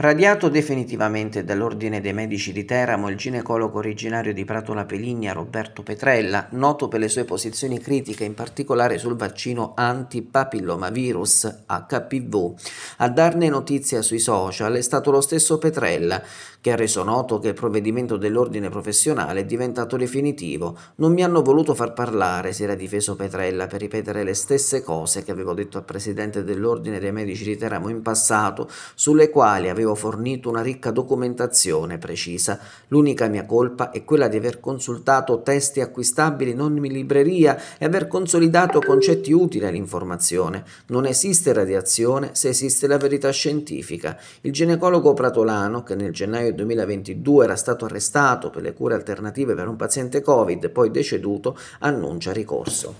Radiato definitivamente dall'Ordine dei Medici di Teramo, il ginecologo originario di Pratola Peligna Roberto Petrella, noto per le sue posizioni critiche in particolare sul vaccino anti-papillomavirus HPV, a darne notizia sui social è stato lo stesso Petrella, che ha reso noto che il provvedimento dell'ordine professionale è diventato definitivo. Non mi hanno voluto far parlare, si era difeso Petrella per ripetere le stesse cose che avevo detto al presidente dell'ordine dei medici di Teramo in passato, sulle quali avevo fornito una ricca documentazione precisa. L'unica mia colpa è quella di aver consultato testi acquistabili in ogni libreria e aver consolidato concetti utili all'informazione. Non esiste radiazione se esiste la verità scientifica. Il ginecologo pratolano, che nel gennaio 2022 era stato arrestato per le cure alternative per un paziente Covid, poi deceduto, annuncia ricorso.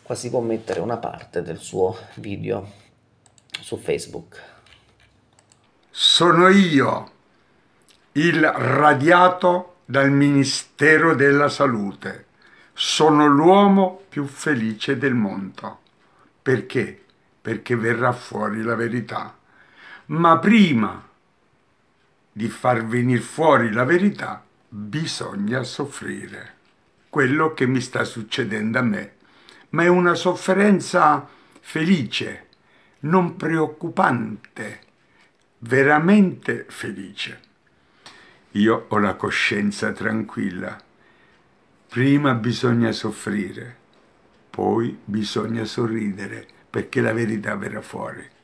Qua si può mettere una parte del suo video su Facebook. Sono io, il radiato dal Ministero della Salute. Sono l'uomo più felice del mondo perché perché verrà fuori la verità. Ma prima di far venire fuori la verità bisogna soffrire quello che mi sta succedendo a me, ma è una sofferenza felice, non preoccupante, veramente felice. Io ho la coscienza tranquilla. Prima bisogna soffrire, poi bisogna sorridere perché la verità verrà fuori.